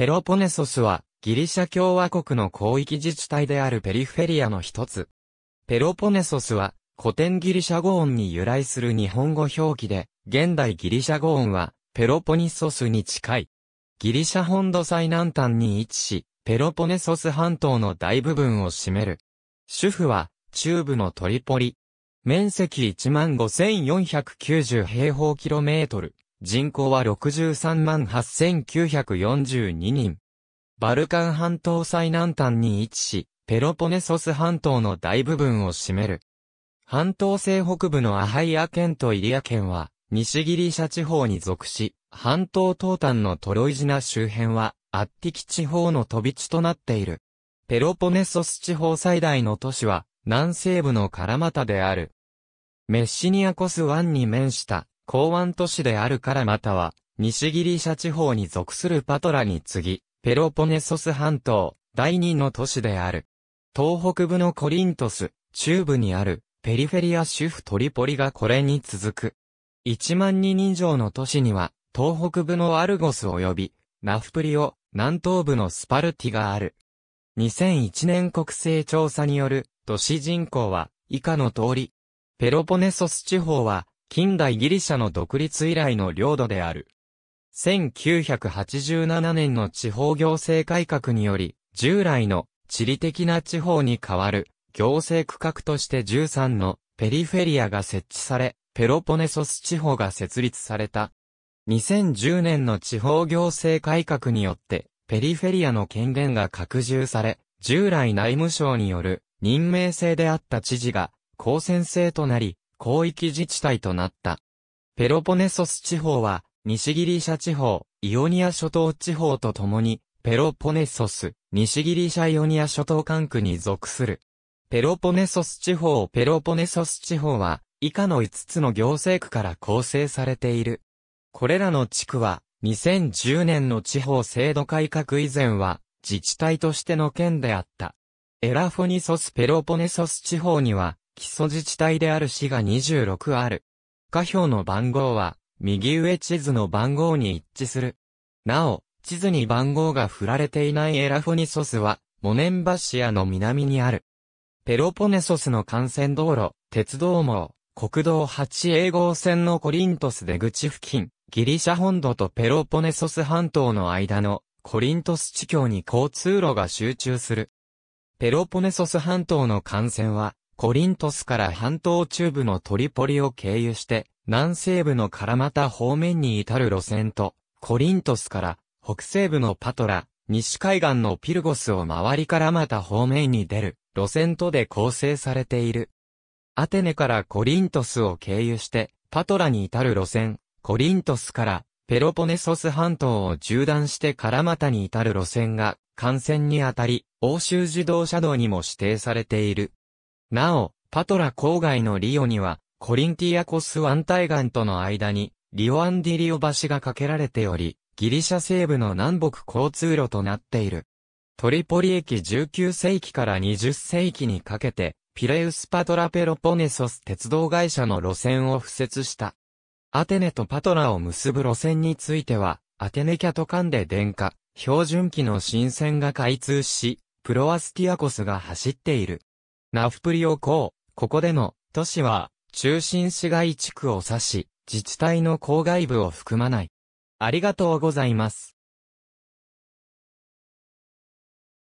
ペロポネソスは、ギリシャ共和国の広域自治体であるペリフェリアの一つ。ペロポネソスは、古典ギリシャ語音に由来する日本語表記で、現代ギリシャ語音は、ペロポニソスに近い。ギリシャ本土最南端に位置し、ペロポネソス半島の大部分を占める。主婦は、中部のトリポリ。面積15,490平方キロメートル。人口は63万8942人。バルカン半島最南端に位置し、ペロポネソス半島の大部分を占める。半島西北部のアハイア県とイリア県は、西ギリシャ地方に属し、半島東端のトロイジナ周辺は、アッティキ地方の飛び地となっている。ペロポネソス地方最大の都市は、南西部のカラマタである。メッシニアコス湾に面した港湾都市であるからまたは、西ギリシャ地方に属するパトラに次ぎ、ペロポネソス半島、第二の都市である。東北部のコリントス、中部にある、ペリフェリア主婦トリポリがこれに続く。1万人以上の都市には、東北部のアルゴス及び、ナフプリオ、南東部のスパルティがある。2001年国勢調査による、都市人口は、以下の通り。ペロポネソス地方は、近代ギリシャの独立以来の領土である。1987年の地方行政改革により、従来の地理的な地方に代わる行政区画として13のペリフェリアが設置され、ペロポネソス地方が設立された。2010年の地方行政改革によって、ペリフェリアの権限が拡充され、従来内務省による任命制であった知事が、公選制となり、広域自治体となった。ペロポネソス地方は、西ギリシャ地方、イオニア諸島地方とともに、ペロポネソス、西ギリシャイオニア諸島管区に属する。ペロポネソス地方ペロポネソス地方は、以下の5つの行政区から構成されている。これらの地区は、2010年の地方制度改革以前は、自治体としての県であった。エラフォニソスペロポネソス地方には、基礎自治体である市が26ある。下表の番号は、右上地図の番号に一致する。なお、地図に番号が振られていないエラフォニソスは、モネンバシアの南にある。ペロポネソスの幹線道路、鉄道網、国道8英号線のコリントス出口付近、ギリシャ本土とペロポネソス半島の間のコリントス地境に交通路が集中する。ペロポネソス半島の幹線は、コリントスから半島中部のトリポリを経由して、南西部のカラマタ方面に至る路線と、コリントスから北西部のパトラ、西海岸のピルゴスを回りカラマタ方面に出る路線とで構成されている。アテネからコリントスを経由して、パトラに至る路線、コリントスからペロポネソス半島を縦断してカラマタに至る路線が、幹線にあたり、欧州自動車道にも指定されている。なお、パトラ郊外のリオには、コリンティアコス湾対岸との間に、リオアンディリオ橋が架けられており、ギリシャ西部の南北交通路となっている。トリポリ駅19世紀から20世紀にかけて、ピレウスパトラペロポネソス鉄道会社の路線を敷設した。アテネとパトラを結ぶ路線については、アテネキャト間で電化、標準機の新線が開通し、プロアスティアコスが走っている。ナフプリオ港、ここでの都市は中心市街地区を指し、自治体の郊外部を含まない。ありがとうございます。